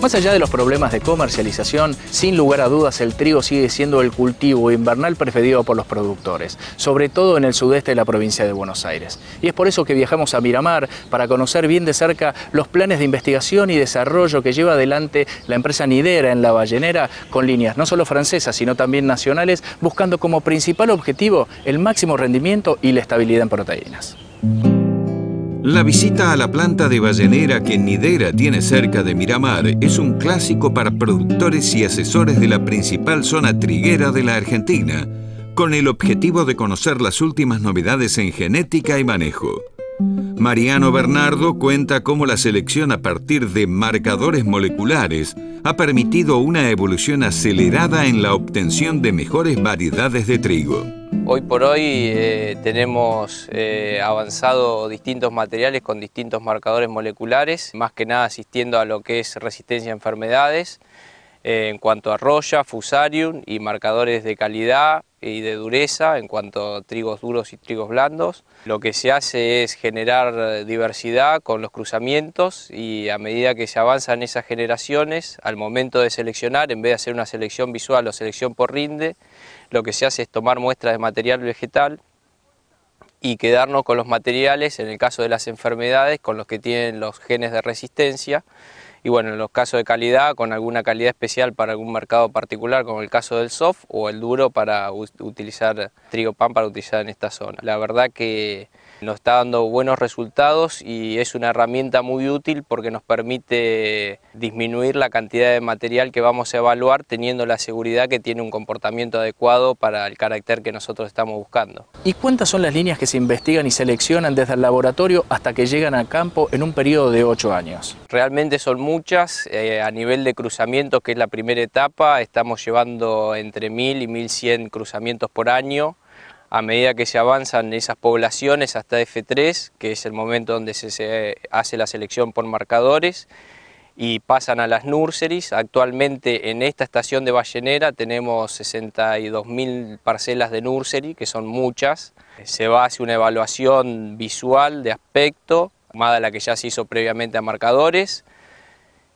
Más allá de los problemas de comercialización, sin lugar a dudas el trigo sigue siendo el cultivo invernal preferido por los productores, sobre todo en el sudeste de la provincia de Buenos Aires. Y es por eso que viajamos a Miramar para conocer bien de cerca los planes de investigación y desarrollo que lleva adelante la empresa Nidera en La Ballenera con líneas no solo francesas sino también nacionales, buscando como principal objetivo el máximo rendimiento y la estabilidad en proteínas. La visita a la planta de ballenera que Nidera tiene cerca de Miramar es un clásico para productores y asesores de la principal zona triguera de la Argentina, con el objetivo de conocer las últimas novedades en genética y manejo. Mariano Bernardo cuenta cómo la selección a partir de marcadores moleculares ha permitido una evolución acelerada en la obtención de mejores variedades de trigo. Hoy por hoy eh, tenemos eh, avanzado distintos materiales con distintos marcadores moleculares, más que nada asistiendo a lo que es resistencia a enfermedades, en cuanto a roya, fusarium y marcadores de calidad y de dureza en cuanto a trigos duros y trigos blandos. Lo que se hace es generar diversidad con los cruzamientos y a medida que se avanzan esas generaciones, al momento de seleccionar, en vez de hacer una selección visual o selección por rinde, lo que se hace es tomar muestras de material vegetal y quedarnos con los materiales, en el caso de las enfermedades, con los que tienen los genes de resistencia, y bueno, en los casos de calidad, con alguna calidad especial para algún mercado particular, como el caso del soft o el duro para utilizar trigo pan para utilizar en esta zona. La verdad que nos está dando buenos resultados y es una herramienta muy útil porque nos permite disminuir la cantidad de material que vamos a evaluar teniendo la seguridad que tiene un comportamiento adecuado para el carácter que nosotros estamos buscando. ¿Y cuántas son las líneas que se investigan y seleccionan desde el laboratorio hasta que llegan al campo en un periodo de ocho años? Realmente son muchas. Eh, a nivel de cruzamientos, que es la primera etapa, estamos llevando entre 1.000 y 1.100 cruzamientos por año a medida que se avanzan esas poblaciones hasta F3, que es el momento donde se, hace la selección por marcadores, y pasan a las nurseries. Actualmente en esta estación de Ballenera tenemos 62.000 parcelas de nursery, que son muchas. Se va a hacer una evaluación visual de aspecto, más de la que ya se hizo previamente a marcadores,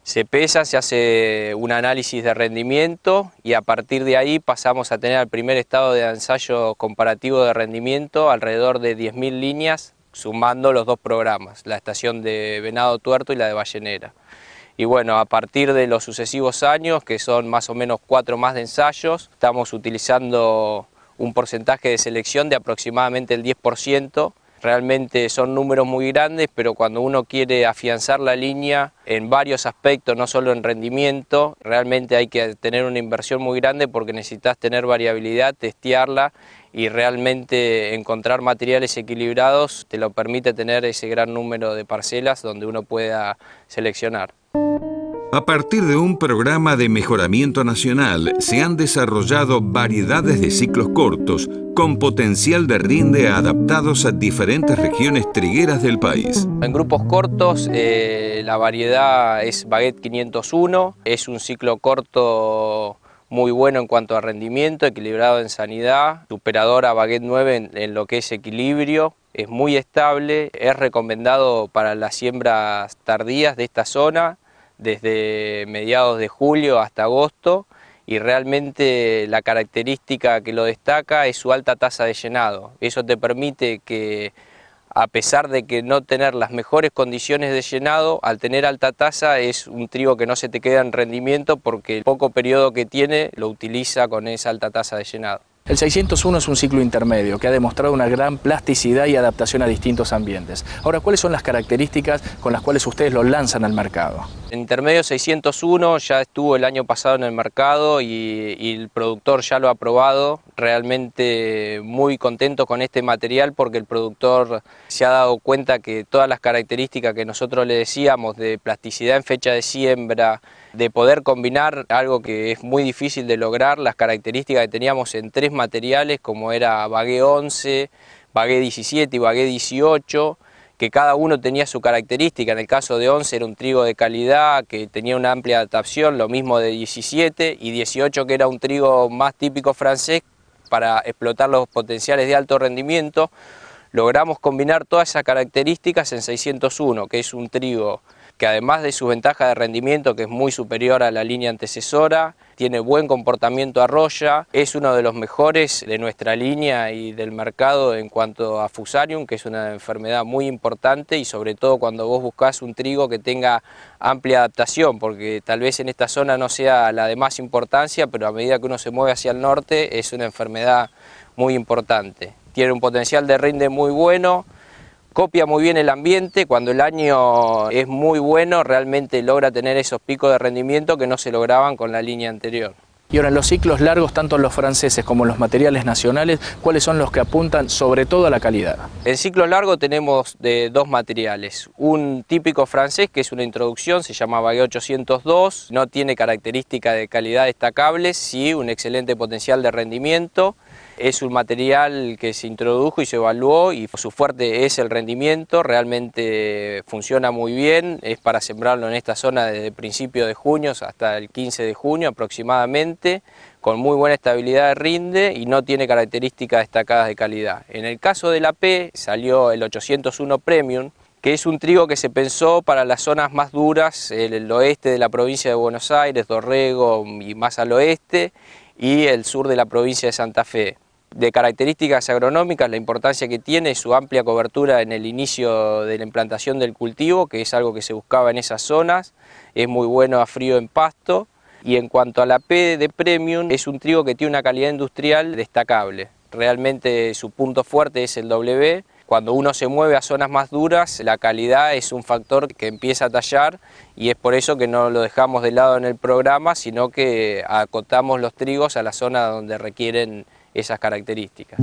se pesa, se hace un análisis de rendimiento y a partir de ahí pasamos a tener el primer estado de ensayo comparativo de rendimiento alrededor de 10.000 líneas sumando los dos programas, la estación de Venado Tuerto y la de Ballenera. Y bueno, a partir de los sucesivos años, que son más o menos cuatro más de ensayos, estamos utilizando un porcentaje de selección de aproximadamente el 10% Realmente son números muy grandes, pero cuando uno quiere afianzar la línea en varios aspectos, no solo en rendimiento, realmente hay que tener una inversión muy grande porque necesitas tener variabilidad, testearla y realmente encontrar materiales equilibrados te lo permite tener ese gran número de parcelas donde uno pueda seleccionar. A partir de un programa de mejoramiento nacional, se han desarrollado variedades de ciclos cortos con potencial de rinde adaptados a diferentes regiones trigueras del país. En grupos cortos eh, la variedad es Baguette 501, es un ciclo corto muy bueno en cuanto a rendimiento, equilibrado en sanidad, superadora a Baguette 9 en, lo que es equilibrio, es muy estable, es recomendado para las siembras tardías de esta zona desde mediados de julio hasta agosto y realmente la característica que lo destaca es su alta tasa de llenado. Eso te permite que a pesar de que no tener las mejores condiciones de llenado, al tener alta tasa es un trigo que no se te queda en rendimiento porque el poco periodo que tiene lo utiliza con esa alta tasa de llenado. El 601 es un ciclo intermedio que ha demostrado una gran plasticidad y adaptación a distintos ambientes. Ahora, ¿cuáles son las características con las cuales ustedes lo lanzan al mercado? El intermedio 601 ya estuvo el año pasado en el mercado y, el productor ya lo ha probado, realmente muy contento con este material porque el productor se ha dado cuenta que todas las características que nosotros le decíamos de plasticidad en fecha de siembra, de poder combinar algo que es muy difícil de lograr, las características que teníamos en tres materiales como era bagué 11, bagué 17 y bagué 18, que cada uno tenía su característica. En el caso de 11 era un trigo de calidad, que tenía una amplia adaptación, lo mismo de 17 y 18 que era un trigo más típico francés, para explotar los potenciales de alto rendimiento, logramos combinar todas esas características en 601, que es un trigo que además de su ventaja de rendimiento, que es muy superior a la línea antecesora, tiene buen comportamiento arroya, es uno de los mejores de nuestra línea y del mercado en cuanto a fusarium, que es una enfermedad muy importante y sobre todo cuando vos buscas un trigo que tenga amplia adaptación, porque tal vez en esta zona no sea la de más importancia, pero a medida que uno se mueve hacia el norte es una enfermedad muy importante. Tiene un potencial de rinde muy bueno, Copia muy bien el ambiente, cuando el año es muy bueno realmente logra tener esos picos de rendimiento que no se lograban con la línea anterior. Y ahora, en los ciclos largos, tanto los franceses como los materiales nacionales, ¿cuáles son los que apuntan sobre todo a la calidad? En ciclos largo tenemos de dos materiales. Un típico francés, que es una introducción, se llama g 802, no tiene características de calidad destacables, sí un excelente potencial de rendimiento. Es un material que se introdujo y se evaluó y su fuerte es el rendimiento, realmente funciona muy bien, es para sembrarlo en esta zona desde principios de junio hasta el 15 de junio aproximadamente, con muy buena estabilidad de rinde y no tiene características destacadas de calidad. En el caso de la P salió el 801 Premium, que es un trigo que se pensó para las zonas más duras, el, el, oeste de la provincia de Buenos Aires, Dorrego y más al oeste, y el sur de la provincia de Santa Fe de características agronómicas, la importancia que tiene su amplia cobertura en el inicio de la implantación del cultivo, que es algo que se buscaba en esas zonas, es muy bueno a frío en pasto, y en cuanto a la P de Premium, es un trigo que tiene una calidad industrial destacable. Realmente su punto fuerte es el W, cuando uno se mueve a zonas más duras, la calidad es un factor que empieza a tallar y es por eso que no lo dejamos de lado en el programa, sino que acotamos los trigos a la zona donde requieren esas características.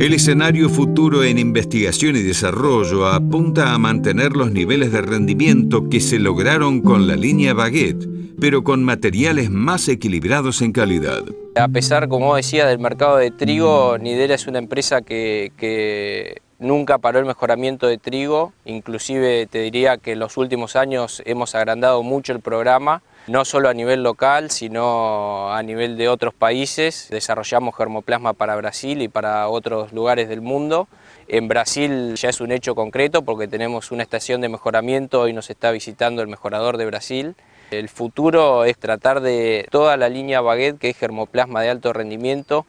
El escenario futuro en investigación y desarrollo apunta a mantener los niveles de rendimiento que se lograron con la línea Baguette, pero con materiales más equilibrados en calidad. A pesar, como decía, del mercado de trigo, Nidela es una empresa que, que Nunca paró el mejoramiento de trigo, inclusive te diría que en los últimos años hemos agrandado mucho el programa, no solo a nivel local, sino a nivel de otros países. Desarrollamos germoplasma para Brasil y para otros lugares del mundo. En Brasil ya es un hecho concreto porque tenemos una estación de mejoramiento y nos está visitando el mejorador de Brasil. El futuro es tratar de toda la línea baguette que es germoplasma de alto rendimiento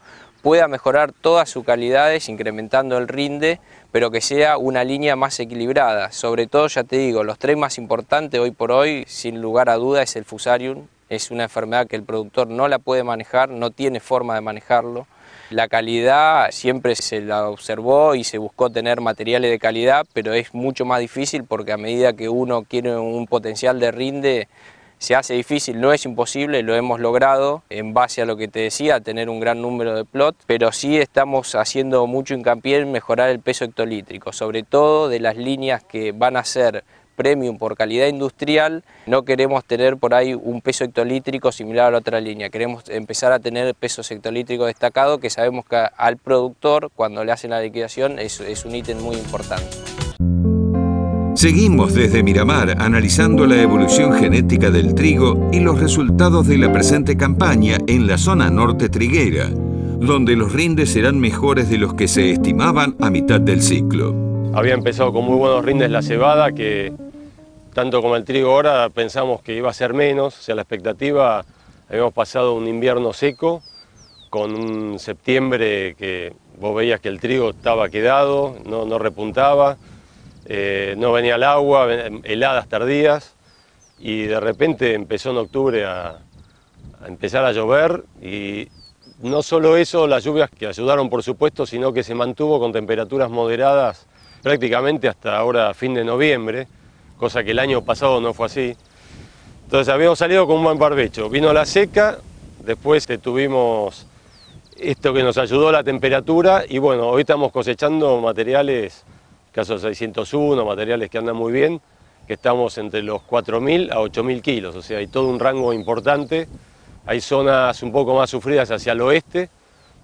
pueda mejorar todas sus calidades incrementando el rinde, pero que sea una línea más equilibrada. Sobre todo, ya te digo, los tres más importantes hoy por hoy, sin lugar a duda, es el fusarium. Es una enfermedad que el productor no la puede manejar, no tiene forma de manejarlo. La calidad siempre se la observó y se buscó tener materiales de calidad, pero es mucho más difícil porque a medida que uno quiere un potencial de rinde, se hace difícil, no es imposible, lo hemos logrado en base a lo que te decía, tener un gran número de plot, pero sí estamos haciendo mucho hincapié en mejorar el peso hectolítrico, sobre todo de las líneas que van a ser premium por calidad industrial, no queremos tener por ahí un peso hectolítrico similar a la otra línea, queremos empezar a tener pesos hectolítricos destacados que sabemos que al productor cuando le hacen la liquidación es un ítem muy importante. Seguimos desde Miramar analizando la evolución genética del trigo y los resultados de la presente campaña en la zona norte triguera, donde los rindes serán mejores de los que se estimaban a mitad del ciclo. Había empezado con muy buenos rindes la cebada, que tanto como el trigo ahora pensamos que iba a ser menos, o sea, la expectativa, habíamos pasado un invierno seco, con un septiembre que vos veías que el trigo estaba quedado, no, no repuntaba, eh, no venía el agua, heladas tardías, y de repente empezó en octubre a, a empezar a llover y no solo eso, las lluvias que ayudaron por supuesto, sino que se mantuvo con temperaturas moderadas prácticamente hasta ahora fin de noviembre, cosa que el año pasado no fue así. Entonces habíamos salido con un buen barbecho. Vino la seca, después tuvimos esto que nos ayudó la temperatura y bueno, hoy estamos cosechando materiales caso 601, materiales que andan muy bien, que estamos entre los 4.000 a 8.000 kilos, o sea, hay todo un rango importante. Hay zonas un poco más sufridas hacia el oeste,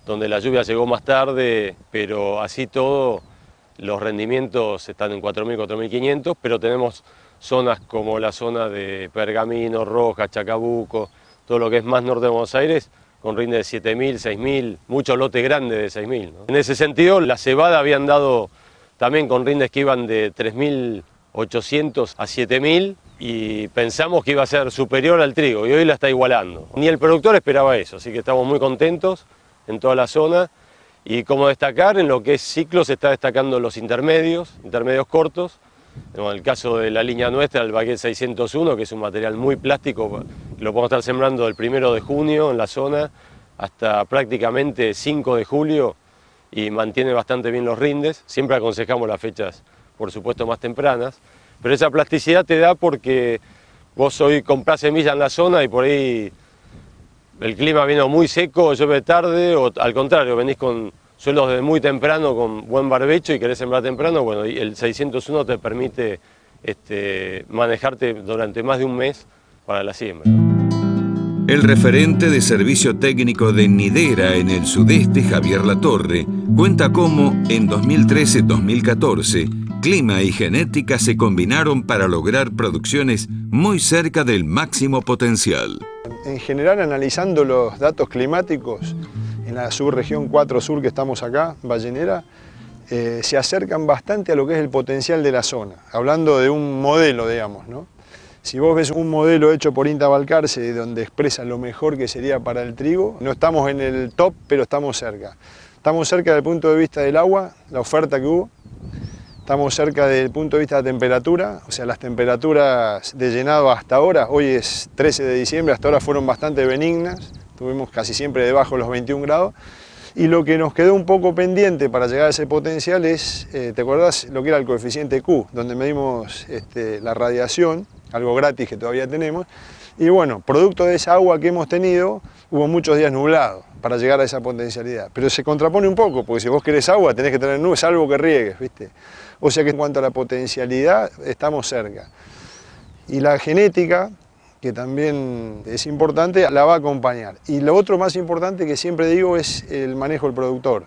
donde la lluvia llegó más tarde, pero así todo, los rendimientos están en 4.000, 4.500, pero tenemos zonas como la zona de Pergamino, Roja, Chacabuco, todo lo que es más norte de Buenos Aires, con rinde de 7.000, 6.000, muchos lotes grandes de 6.000. En ese sentido, la cebada habían dado también con rindes que iban de 3.800 a 7.000 y pensamos que iba a ser superior al trigo y hoy la está igualando. Ni el productor esperaba eso, así que estamos muy contentos en toda la zona y como destacar en lo que es ciclo se está destacando los intermedios, intermedios cortos, en el caso de la línea nuestra, el baguette 601, que es un material muy plástico, lo podemos estar sembrando del primero de junio en la zona hasta prácticamente 5 de julio, y mantiene bastante bien los rindes. Siempre aconsejamos las fechas, por supuesto, más tempranas. Pero esa plasticidad te da porque vos hoy comprás semilla en la zona y por ahí el clima vino muy seco, llueve tarde, o al contrario, venís con suelos de muy temprano, con buen barbecho y querés sembrar temprano, bueno, el 601 te permite este, manejarte durante más de un mes para la siembra. El referente de servicio técnico de Nidera en el sudeste, Javier Latorre, cuenta cómo en 2013-2014 clima y genética se combinaron para lograr producciones muy cerca del máximo potencial. En general, analizando los datos climáticos en la subregión 4 Sur que estamos acá, Ballenera, eh, se acercan bastante a lo que es el potencial de la zona, hablando de un modelo, digamos, ¿no? Si vos ves un modelo hecho por Inta Balcarce donde expresa lo mejor que sería para el trigo, no estamos en el top, pero estamos cerca. Estamos cerca del punto de vista del agua, la oferta que hubo. Estamos cerca del punto de vista de temperatura, o sea, las temperaturas de llenado hasta ahora, hoy es 13 de diciembre, hasta ahora fueron bastante benignas, tuvimos casi siempre debajo de los 21 grados. Y lo que nos quedó un poco pendiente para llegar a ese potencial es, eh, ¿te acuerdas? lo que era el coeficiente Q? Donde medimos este, la radiación algo gratis que todavía tenemos. Y bueno, producto de esa agua que hemos tenido, hubo muchos días nublados para llegar a esa potencialidad. Pero se contrapone un poco, porque si vos querés agua tenés que tener nubes, algo que riegues, ¿viste? O sea que en cuanto a la potencialidad, estamos cerca. Y la genética, que también es importante, la va a acompañar. Y lo otro más importante que siempre digo es el manejo del productor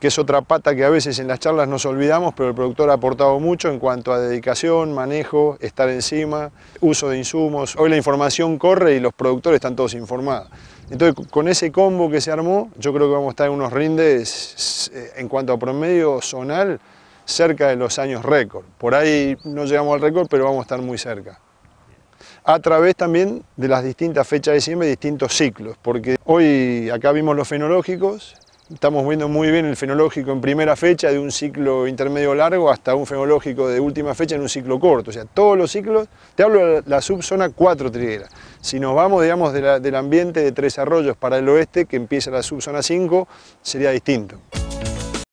que es otra pata que a veces en las charlas nos olvidamos, pero el productor ha aportado mucho en cuanto a dedicación, manejo, estar encima, uso de insumos. Hoy la información corre y los productores están todos informados. Entonces, con ese combo que se armó, yo creo que vamos a estar en unos rindes, eh, en cuanto a promedio zonal, cerca de los años récord. Por ahí no llegamos al récord, pero vamos a estar muy cerca. A través también de las distintas fechas de siembra y distintos ciclos, porque hoy acá vimos los fenológicos, Estamos viendo muy bien el fenológico en primera fecha de un ciclo intermedio largo hasta un fenológico de última fecha en un ciclo corto. O sea, todos los ciclos, te hablo de la subzona 4 triguera. Si nos vamos, digamos, del ambiente de Tres Arroyos para el oeste, que empieza la subzona 5, sería distinto.